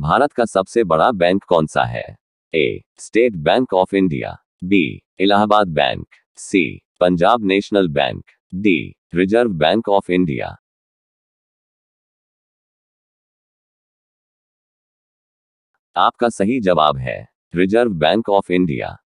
भारत का सबसे बड़ा बैंक कौन सा है A state bank of India B Allahabad bank C Punjab national bank D reserve bank of India आपका सही जवाब है रिजर्व बैंक ऑफ इंडिया